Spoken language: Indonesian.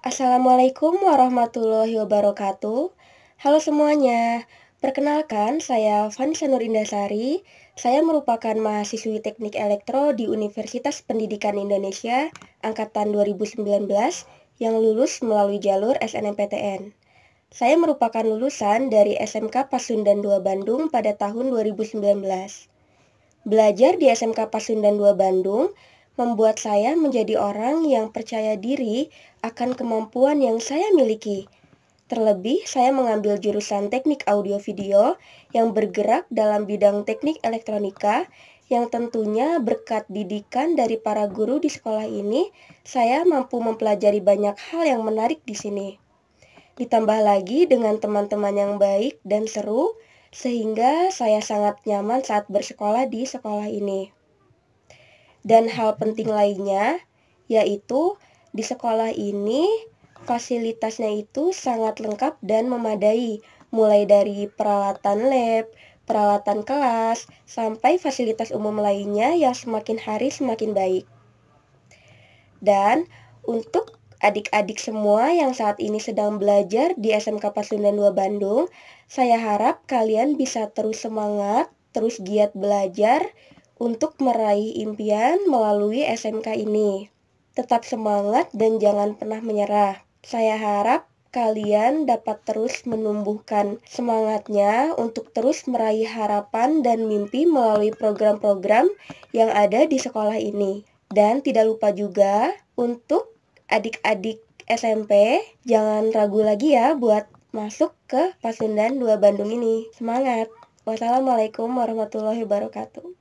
Assalamualaikum warahmatullahi wabarakatuh. Halo semuanya. Perkenalkan, saya Vanessa Nur Indasari. Saya merupakan mahasiswi Teknik Elektro di Universitas Pendidikan Indonesia angkatan 2019 yang lulus melalui jalur SNMPTN. Saya merupakan lulusan dari SMK Pasundan 2 Bandung pada tahun 2019. Belajar di SMK Pasundan 2 Bandung membuat saya menjadi orang yang percaya diri akan kemampuan yang saya miliki. Terlebih, saya mengambil jurusan teknik audio video yang bergerak dalam bidang teknik elektronika yang tentunya berkat didikan dari para guru di sekolah ini, saya mampu mempelajari banyak hal yang menarik di sini. Ditambah lagi dengan teman-teman yang baik dan seru, sehingga saya sangat nyaman saat bersekolah di sekolah ini. Dan hal penting lainnya yaitu di sekolah ini fasilitasnya itu sangat lengkap dan memadai, mulai dari peralatan lab, peralatan kelas, sampai fasilitas umum lainnya yang semakin hari semakin baik. Dan untuk adik-adik semua yang saat ini sedang belajar di SMK Pasundan 2 Bandung, saya harap kalian bisa terus semangat, terus giat belajar, untuk meraih impian melalui SMK ini. Tetap semangat dan jangan pernah menyerah. Saya harap kalian dapat terus menumbuhkan semangatnya untuk terus meraih harapan dan mimpi melalui program-program yang ada di sekolah ini. Dan tidak lupa juga untuk adik-adik SMP, jangan ragu lagi ya buat masuk ke Pasundan 2 Bandung ini. Semangat! Wassalamualaikum warahmatullahi wabarakatuh.